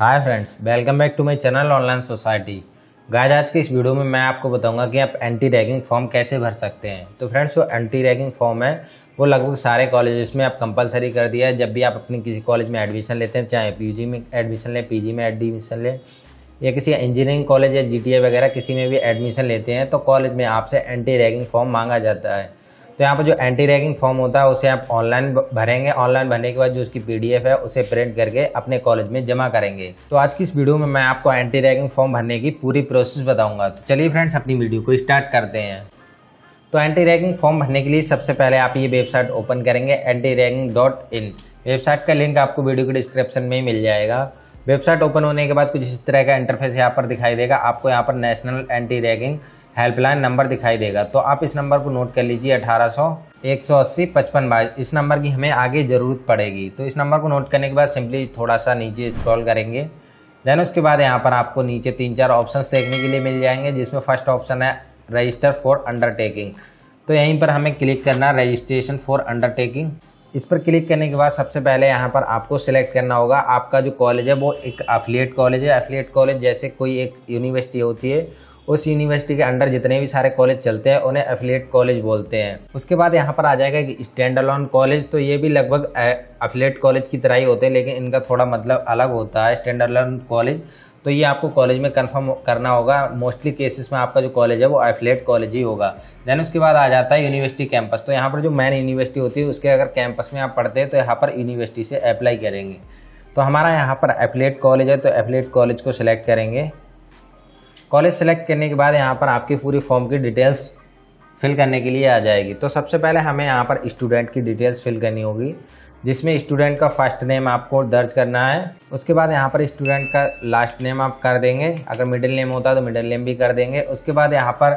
hi friends welcome back to my channel online society guys आज के इस video में मैं आपको बताऊंगा कि आप एंटी रैगिंग फॉर्म कैसे भर सकते हैं तो फ्रेंड्स जो एंटी रैगिंग फॉर्म है वो लगभग सारे कॉलेजेस में आप कंपलसरी कर दिया है जब भी आप अपनी किसी कॉलेज में एडमिशन लेते हैं चाहे पी में एडमिशन लें पी में एडमिशन लें या किसी इंजीनियरिंग कॉलेज या जी वगैरह किसी में भी एडमिशन लेते हैं तो कॉलेज में आपसे एंटी रैगिंग फॉर्म मांगा जाता है तो यहाँ पर जो एंटी रैगिंग फॉर्म होता है उसे आप ऑनलाइन भरेंगे ऑनलाइन भरने के बाद जो उसकी पी है उसे प्रिंट करके अपने कॉलेज में जमा करेंगे तो आज की इस वीडियो में मैं आपको एंटी रैगिंग फॉर्म भरने की पूरी प्रोसेस बताऊंगा तो चलिए फ्रेंड्स अपनी वीडियो को स्टार्ट करते हैं तो एंटी रैगिंग फॉर्म भरने के लिए सबसे पहले आप ये वेबसाइट ओपन करेंगे anti ragging dot in website का लिंक आपको वीडियो के डिस्क्रिप्शन में ही मिल जाएगा वेबसाइट ओपन होने के बाद कुछ इस तरह का इंटरफेस यहाँ पर दिखाई देगा आपको यहाँ पर national anti ragging helpline number दिखाई देगा तो आप इस नंबर को नोट कर लीजिए अठारह सौ एक सौ अस्सी पचपन बाईस इस नंबर की हमें आगे ज़रूरत पड़ेगी तो इस नंबर को नोट करने के बाद सिंपली थोड़ा सा नीचे स्क्रॉल करेंगे देन उसके बाद यहाँ पर आपको नीचे तीन चार ऑप्शन देखने के लिए मिल जाएंगे जिसमें फर्स्ट ऑप्शन है रजिस्टर फॉर अंडरटेकिंग तो यहीं पर हमें क्लिक करना रजिस्ट्रेशन फॉर अंडरटेकिंग इस पर क्लिक करने के बाद सबसे पहले यहाँ पर आपको सिलेक्ट करना होगा आपका जो कॉलेज है वो एक अफिलिएट कॉलेज है अफिलिएट कॉलेज जैसे कोई एक यूनिवर्सिटी होती है उस यूनिवर्सिटी के अंडर जितने भी सारे कॉलेज चलते हैं उन्हें एफिलेट कॉलेज बोलते हैं उसके बाद यहाँ पर आ जाएगा कि स्टैंड अलॉन कॉलेज तो ये भी लगभग एफिलेट कॉलेज की तरह ही होते हैं लेकिन इनका थोड़ा मतलब अलग होता है स्टैंड अलॉन कॉलेज तो ये आपको कॉलेज में कंफर्म करना होगा मोस्टली केसेस में आपका जो कॉलेज है वो एफिलेट कॉलेज ही होगा देन उसके बाद आ जाता है यूनिवर्सिटी कैंपस तो यहाँ पर जो मेन यूनिवर्सिटी होती है उसके अगर कैंपस में आप पढ़ते हैं तो यहाँ पर यूनिवर्सिटी से अप्लाई करेंगे तो हमारा यहाँ पर एफिलेट कॉलेज है तो एफिलेट कॉलेज को सिलेक्ट करेंगे कॉलेज सेलेक्ट करने के बाद यहाँ पर आपकी पूरी फॉर्म की डिटेल्स फिल करने के लिए आ जाएगी तो सबसे पहले हमें यहाँ पर स्टूडेंट की डिटेल्स फिल करनी होगी जिसमें स्टूडेंट का फर्स्ट नेम आपको दर्ज करना है उसके बाद यहाँ पर स्टूडेंट का लास्ट नेम आप कर देंगे अगर मिडिल नेम होता है तो मिडिल नेम भी कर देंगे उसके बाद यहाँ पर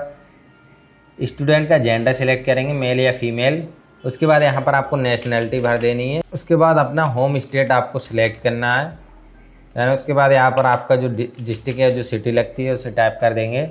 स्टूडेंट का जेंडर सिलेक्ट करेंगे मेल या फीमेल उसके बाद यहाँ पर आपको नेशनलिटी भर देनी है उसके बाद अपना होम स्टेट आपको सिलेक्ट करना है देन उसके बाद यहाँ पर आपका जो डिस्ट्रिक्ट या जो सिटी लगती है उसे टाइप कर देंगे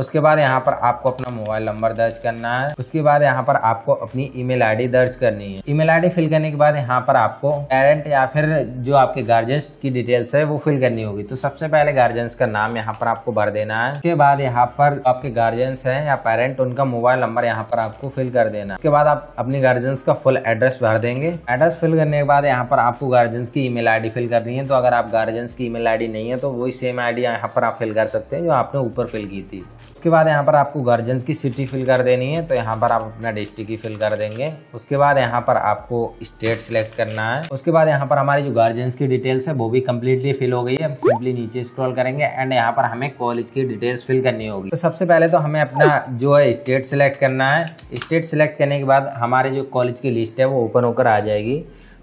उसके बाद यहाँ पर आपको अपना मोबाइल नंबर दर्ज करना है उसके बाद यहाँ पर आपको अपनी ईमेल आईडी दर्ज करनी है ईमेल आईडी फिल करने के बाद यहाँ पर आपको पेरेंट या फिर जो आपके गार्जियंस की डिटेल्स है वो फिल करनी होगी तो सबसे पहले गार्जियंस का नाम यहाँ पर आपको भर देना है उसके बाद यहाँ पर आपके गार्जियंस है या पेरेंट उनका मोबाइल नंबर यहाँ पर आपको फिल कर देना उसके बाद आप अपने गार्जियंस का फुल एड्रेस भर देंगे एड्रेस फिल करने के बाद यहाँ पर आपको गार्जियंस की ईमेल आईडी फिल करनी है तो अगर आप गार्जियंस की ईमेल आईडी नहीं है तो वही सेम आईडी यहाँ पर आप फिल कर सकते हैं जो आपने ऊपर फिल की थी उसके बाद यहाँ पर आपको गार्जियंस की सिटी फिल कर देनी है तो यहाँ पर आप अपना डिस्ट्रिक्ट ही फिल कर देंगे उसके बाद यहाँ पर आपको स्टेट सिलेक्ट करना है उसके बाद यहाँ पर हमारी जो गर्जन्स की डिटेल्स है वो भी कम्प्लीटली फिल हो गई है सिंपली नीचे स्क्रॉल करेंगे एंड यहाँ पर हमें कॉलेज की डिटेल्स फिल करनी होगी तो सबसे पहले तो हमें अपना जो है स्टेट सिलेक्ट करना है स्टेट सिलेक्ट करने के बाद हमारे जो कॉलेज की लिस्ट है वो ओपन होकर आ जाएगी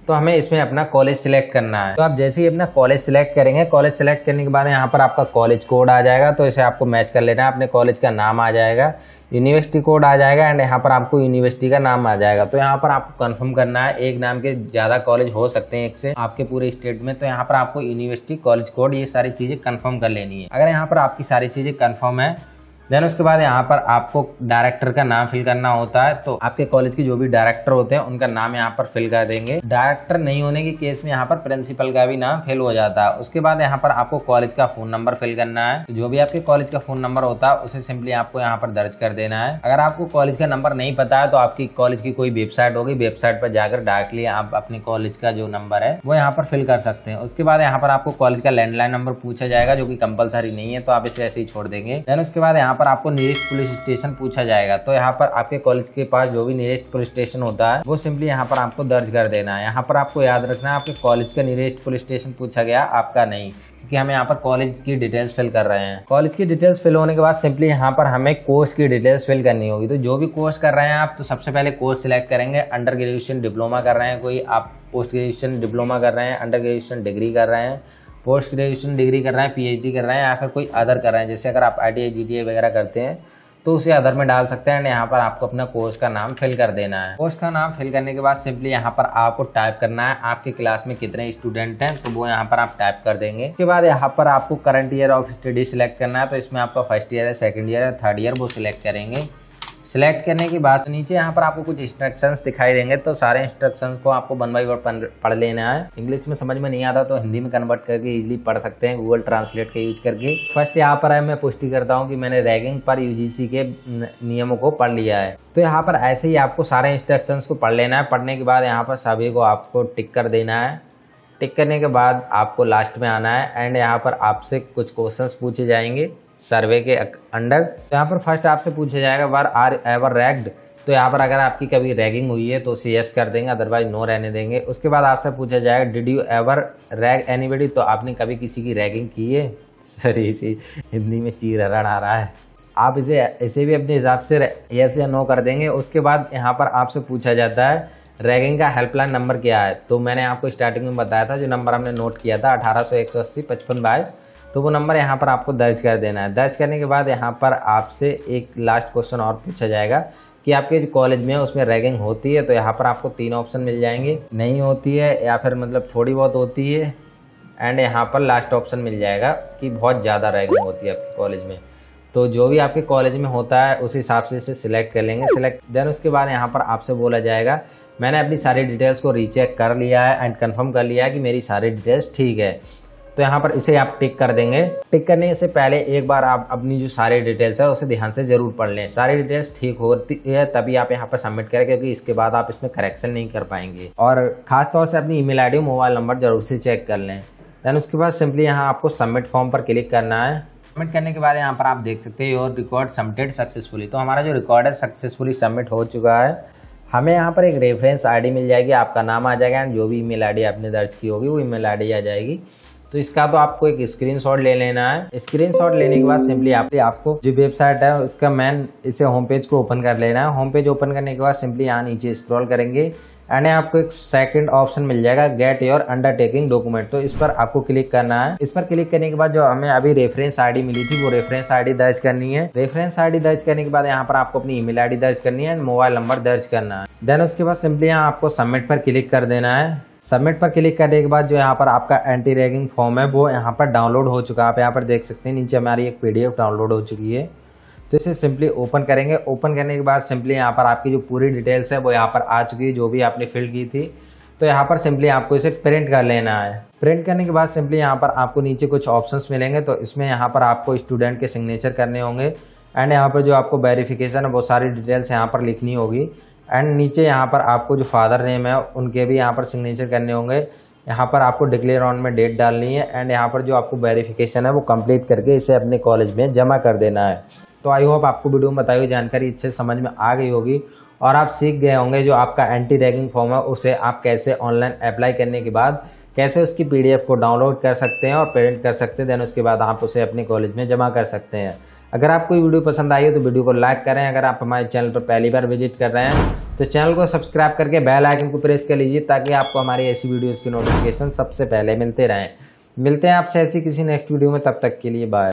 तो हमें इसमें अपना कॉलेज सिलेक्ट करना है तो आप जैसे ही अपना कॉलेज सिलेक्ट करेंगे कॉलेज सिलेक्ट करने के बाद यहाँ पर आपका कॉलेज कोड आ जाएगा तो इसे आपको मैच कर लेना है अपने कॉलेज का नाम आ जाएगा यूनिवर्सिटी कोड आ जाएगा एंड यहाँ पर आपको यूनिवर्सिटी का नाम आ जाएगा तो यहाँ पर आपको कंफर्म करना है एक नाम के ज़्यादा कॉलेज हो सकते हैं एक से आपके पूरे स्टेट में तो यहाँ पर आपको यूनिवर्सिटी कॉलेज कोड ये सारी चीज़ें कन्फर्म कर लेनी है अगर यहाँ पर आपकी सारी चीज़ें कन्फर्म है देन उसके बाद यहाँ पर आपको डायरेक्टर का नाम फिल करना होता है तो आपके कॉलेज के जो भी डायरेक्टर होते हैं उनका नाम यहाँ पर फिल कर देंगे डायरेक्टर नहीं होने के केस में यहाँ पर प्रिंसिपल का भी नाम फिल हो जाता है उसके बाद यहाँ पर आपको कॉलेज का फोन नंबर फिल करना है तो जो भी आपके कॉलेज का फोन नंबर होता है उसे सिंपली आपको यहाँ पर दर्ज कर देना है अगर आपको कॉलेज का नंबर नहीं पता है तो आपकी कॉलेज की कोई वेबसाइट होगी वेबसाइट पर जाकर डायरेक्टली आप अपने कॉलेज का जो नंबर है वो यहाँ पर फिल कर सकते हैं उसके बाद यहाँ पर आपको कॉलेज का लैंडलाइन नंबर पूछा जाएगा जो की कंपलसरी नहीं है तो आप इसे ऐसे ही छोड़ देंगे देन उसके बाद यहाँ पर आपको नियरेस्ट पुलिस स्टेशन पूछा जाएगा तो यहाँ पर आपके कॉलेज के पास जो भी नियरेस्ट पुलिस स्टेशन होता है वो सिंपली यहाँ पर आपको दर्ज कर देना है यहाँ पर आपको याद रखना है आपके कॉलेज का नियरेस्ट पुलिस स्टेशन पूछा गया आपका नहीं कि हम यहाँ पर कॉलेज की डिटेल्स फिल कर रहे हैं कॉलेज की डिटेल्स फिल होने के बाद सिंपली यहाँ पर हमें कोर्स की डिटेल्स फिल करनी होगी तो जो भी कोर्स कर रहे हैं आप तो सबसे पहले कोर्स सिलेक्ट करेंगे अंडर ग्रेजुएशन डिप्लोमा कर रहे हैं कोई आप पोस्ट ग्रेजुएशन डिप्लोमा कर रहे हैं अंडर ग्रेजुएशन डिग्री कर रहे हैं पोस्ट ग्रेजुएशन डिग्री कर रहे हैं पीएचडी कर रहे हैं या फिर कोई अदर कर रहे हैं जैसे अगर आप आई टी वगैरह करते हैं तो उसे अदर में डाल सकते हैं यहाँ पर आपको अपना कोर्स का नाम फिल कर देना है कोर्स का नाम फिल करने के बाद सिंपली यहाँ पर आपको टाइप करना है आपके क्लास में कितने स्टूडेंट हैं तो वो यहाँ पर आप टाइप कर देंगे उसके बाद यहाँ पर आपको current year of study select करना है तो इसमें आपका फर्स्ट ईयर है सेकेंड ईयर है थर्ड ईयर वो सिलेक्ट करेंगे सिलेक्ट करने के बाद नीचे यहाँ पर आपको कुछ इंस्ट्रक्शंस दिखाई देंगे तो सारे इंस्ट्रक्शंस को आपको वन बाई वन पढ़ लेना है इंग्लिश में समझ में नहीं आता तो हिंदी में कन्वर्ट करके इजिली पढ़ सकते हैं गूगल ट्रांसलेट का यूज करके फर्स्ट यहाँ पर है मैं पुष्टि करता हूँ कि मैंने रैगिंग पर यूजीसी के नियमों को पढ़ लिया है तो यहाँ पर ऐसे ही आपको सारे इंस्ट्रक्शंस को पढ़ लेना है पढ़ने के बाद यहाँ पर सभी को आपको टिक कर देना है टिक करने के बाद आपको लास्ट में आना है एंड यहाँ पर आपसे कुछ क्वेश्चंस पूछे जाएंगे सर्वे के अंडर तो यहाँ पर फर्स्ट आपसे पूछा जाएगा वर आर एवर रैग्ड तो यहाँ पर अगर आपकी कभी रैगिंग हुई है तो उसे यस कर देंगे अदरवाइज नो रहने देंगे उसके बाद आपसे पूछा जाएगा did you ever rag anybody तो आपने कभी किसी की रैगिंग की है सर इसी हिंदी में चीर हरण आ रहा है आप इसे इसे भी अपने हिसाब से यस या नो कर देंगे उसके बाद यहाँ पर आपसे पूछा जाता है रैगिंग का हेल्पलाइन नंबर क्या है तो मैंने आपको स्टार्टिंग में बताया था जो नंबर हमने नोट किया था अठारह सौ एक सौ अस्सी पचपन बाईस तो वो नंबर यहाँ पर आपको दर्ज कर देना है दर्ज करने के बाद यहाँ पर आपसे एक लास्ट क्वेश्चन और पूछा जाएगा कि आपके जो कॉलेज में है उसमें रैगिंग होती है तो यहाँ पर आपको तीन ऑप्शन मिल जाएंगे नहीं होती है या फिर मतलब थोड़ी बहुत होती है एंड यहाँ पर लास्ट ऑप्शन मिल जाएगा कि बहुत ज़्यादा रैगिंग होती है आपके कॉलेज में तो जो भी आपके कॉलेज में होता है उस हिसाब से इसे सिलेक्ट कर लेंगे सिलेक्ट देन उसके बाद यहाँ पर आपसे बोला जाएगा मैंने अपनी सारी डिटेल्स को रीचेक कर लिया है एंड कंफर्म कर लिया है कि मेरी सारी डिटेल्स ठीक है तो यहाँ पर इसे आप टिक कर देंगे टिक करने से पहले एक बार आप अपनी जो सारी डिटेल्स है उसे ध्यान से जरूर पढ़ लें सारी डिटेल्स ठीक होती है तभी आप यहाँ पर सबमिट करें क्योंकि इसके बाद आप इसमें करेक्शन नहीं कर पाएंगे और खासतौर से अपनी ईमेल आईडी मोबाइल नंबर जरूर से चेक कर लें देन उसके बाद सिंपली यहाँ आपको सबमिट फॉर्म पर क्लिक करना है सबमिट करने के बाद यहाँ पर आप देख सकते हैं योर रिकॉर्ड सबमिटेड सक्सेसफुली तो हमारा जो रिकॉर्ड है सक्सेसफुली सबमिट हो चुका है हमें यहाँ पर एक रेफरेंस आईडी मिल जाएगी आपका नाम आ जाएगा एंड जो भी ईमेल आईडी आपने दर्ज की होगी वो ईमेल आईडी आ जाएगी तो इसका तो आपको एक स्क्रीनशॉट ले लेना है स्क्रीनशॉट लेने के बाद सिंपली आप, आपको जो वेबसाइट है उसका मैन इसे होम पेज को ओपन कर लेना है होम पेज ओपन करने के बाद सिंपली यहाँ नीचे स्क्रॉल करेंगे एंड आपको एक सेकंड ऑप्शन मिल जाएगा गेट योर अंडरटेकिंग डॉक्यूमेंट तो इस पर आपको क्लिक करना है इस पर क्लिक करने के बाद जो हमें अभी रेफरेंस आईडी मिली थी वो रेफरेंस आईडी दर्ज करनी है रेफरेंस आईडी दर्ज करने के बाद यहाँ पर आपको अपनी ईमेल आईडी दर्ज करनी है एंड मोबाइल नंबर दर्ज करना है देन उसके बाद सिंपली यहाँ आपको सबमिट पर क्लिक कर देना है सबमिट पर क्लिक करने के बाद जो यहाँ पर आपका एंटी रैगिंग फॉर्म है वो यहाँ पर डाउनलोड हो चुका है आप यहाँ पर देख सकते हैं नीचे हमारी एक पीडीएफ डाउनलोड हो चुकी है तो इसे सिंपली ओपन करेंगे ओपन करने के बाद सिंपली यहाँ पर आपकी जो पूरी डिटेल्स है वो यहाँ पर आ चुकी है जो भी आपने फिल की थी तो यहाँ पर सिंपली आपको इसे प्रिंट कर लेना है प्रिंट करने के बाद सिंपली यहाँ पर आपको नीचे कुछ ऑप्शंस मिलेंगे तो इसमें यहाँ पर आपको स्टूडेंट के सिग्नेचर करने होंगे एंड यहाँ पर जो आपको वेरिफिकेशन है वो सारी डिटेल्स यहाँ पर लिखनी होगी एंड नीचे यहाँ पर आपको जो फादर नेम है उनके भी यहाँ पर सिग्नेचर करने होंगे यहाँ पर आपको डिक्लेयर ऑन में डेट डालनी है एंड यहाँ पर जो आपको वेरिफिकेशन है वो कंप्लीट करके इसे अपने कॉलेज में जमा कर देना है तो आई होप आपको वीडियो में बताई हुई जानकारी अच्छे समझ में आ गई होगी और आप सीख गए होंगे जो आपका एंटी रैगिंग फॉर्म है उसे आप कैसे ऑनलाइन अप्लाई करने के बाद कैसे उसकी पी को डाउनलोड कर सकते हैं और पेरेंट कर सकते हैं देन उसके बाद आप उसे अपने कॉलेज में जमा कर सकते हैं अगर आपको वीडियो पसंद आई है तो वीडियो को लाइक करें अगर आप हमारे चैनल पर पहली बार विजिट कर रहे हैं तो चैनल को सब्सक्राइब करके बेल आइकन को प्रेस कर लीजिए ताकि आपको हमारी ऐसी वीडियोज़ की नोटिफिकेशन सबसे पहले मिलते रहें मिलते हैं आपसे ऐसी किसी नेक्स्ट वीडियो में तब तक के लिए बाय